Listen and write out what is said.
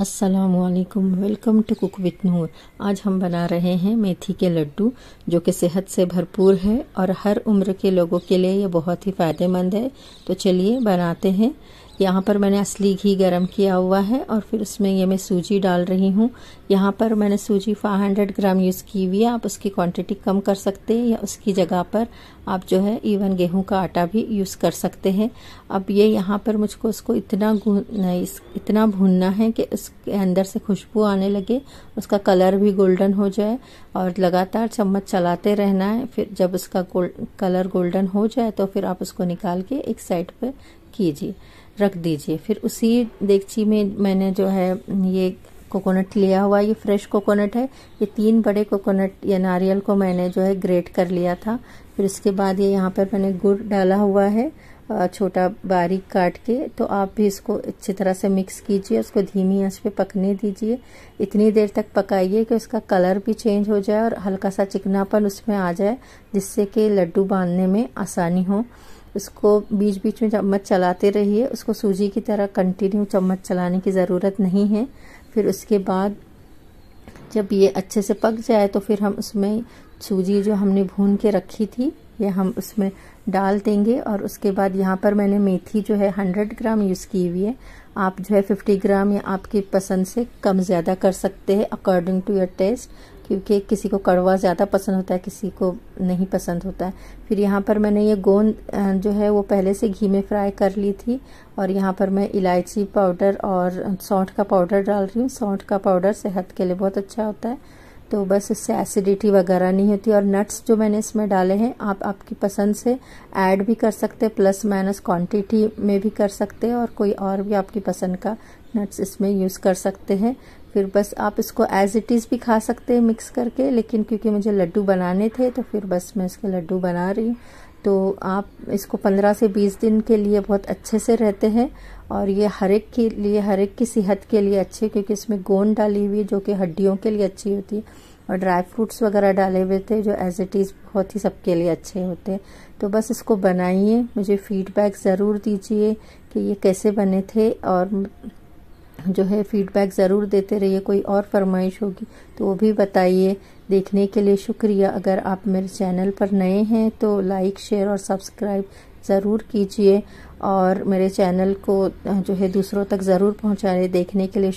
असलकम welcome to cook with Noor आज हम बना रहे हैं मेथी के लड्डू जो कि सेहत से भरपूर है और हर उम्र के लोगों के लिए ये बहुत ही फ़ायदेमंद है तो चलिए बनाते हैं यहाँ पर मैंने असली घी गरम किया हुआ है और फिर उसमें ये मैं सूजी डाल रही हूँ यहाँ पर मैंने सूजी 500 ग्राम यूज़ की हुई है आप उसकी क्वांटिटी कम कर सकते हैं या उसकी जगह पर आप जो है इवन गेहूं का आटा भी यूज़ कर सकते हैं अब ये यहाँ पर मुझको उसको इतना इस, इतना भूनना है कि उसके अंदर से खुशबू आने लगे उसका कलर भी गोल्डन हो जाए और लगातार चम्मच चलाते रहना है फिर जब उसका गोल कलर गोल्डन हो जाए तो फिर आप उसको निकाल के एक साइड पर कीजिए रख दीजिए फिर उसी देगची में मैंने जो है ये कोकोनट लिया हुआ ये फ्रेश कोकोनट है ये तीन बड़े कोकोनट या नारियल को मैंने जो है ग्रेट कर लिया था फिर उसके बाद ये यहाँ पर मैंने गुड़ डाला हुआ है छोटा बारीक काट के तो आप भी इसको अच्छी तरह से मिक्स कीजिए उसको धीमी आंच पे पकने दीजिए इतनी देर तक पकाइए कि उसका कलर भी चेंज हो जाए और हल्का सा चिकनापन उसमें आ जाए जिससे कि लड्डू बांधने में आसानी हो उसको बीच बीच में चम्मच चलाते रहिए उसको सूजी की तरह कंटिन्यू चम्मच चलाने की ज़रूरत नहीं है फिर उसके बाद जब ये अच्छे से पक जाए तो फिर हम उसमें सूजी जो हमने भून के रखी थी ये हम उसमें डाल देंगे और उसके बाद यहाँ पर मैंने मेथी जो है 100 ग्राम यूज़ की हुई है आप जो है 50 ग्राम या आपकी पसंद से कम ज़्यादा कर सकते हैं अकॉर्डिंग टू योर टेस्ट क्योंकि किसी को कड़वा ज़्यादा पसंद होता है किसी को नहीं पसंद होता है फिर यहाँ पर मैंने ये गोंद जो है वो पहले से घी में फ्राई कर ली थी और यहाँ पर मैं इलायची पाउडर और सौंठ का पाउडर डाल रही हूँ सौंठ का पाउडर सेहत के लिए बहुत अच्छा होता है तो बस इससे एसिडिटी वगैरह नहीं होती और नट्स जो मैंने इसमें डाले हैं आप आपकी पसंद से ऐड भी कर सकते हैं प्लस माइनस क्वांटिटी में भी कर सकते हैं और कोई और भी आपकी पसंद का नट्स इसमें यूज़ कर सकते हैं फिर बस आप इसको एज इट इज़ भी खा सकते हैं मिक्स करके लेकिन क्योंकि मुझे लड्डू बनाने थे तो फिर बस मैं इसके लड्डू बना रही हूँ तो आप इसको 15 से 20 दिन के लिए बहुत अच्छे से रहते हैं और ये हर एक के लिए हर एक की सेहत के लिए अच्छे क्योंकि इसमें गोंद डाली हुई है जो कि हड्डियों के लिए अच्छी होती है और ड्राई फ्रूट्स वगैरह डाले हुए थे जो एज इट इज़ बहुत ही सबके लिए अच्छे होते हैं तो बस इसको बनाइए मुझे फीडबैक ज़रूर दीजिए कि ये कैसे बने थे और जो है फीडबैक ज़रूर देते रहिए कोई और फरमाइश होगी तो वो भी बताइए देखने के लिए शुक्रिया अगर आप मेरे चैनल पर नए हैं तो लाइक शेयर और सब्सक्राइब ज़रूर कीजिए और मेरे चैनल को जो है दूसरों तक ज़रूर पहुंचाए देखने के लिए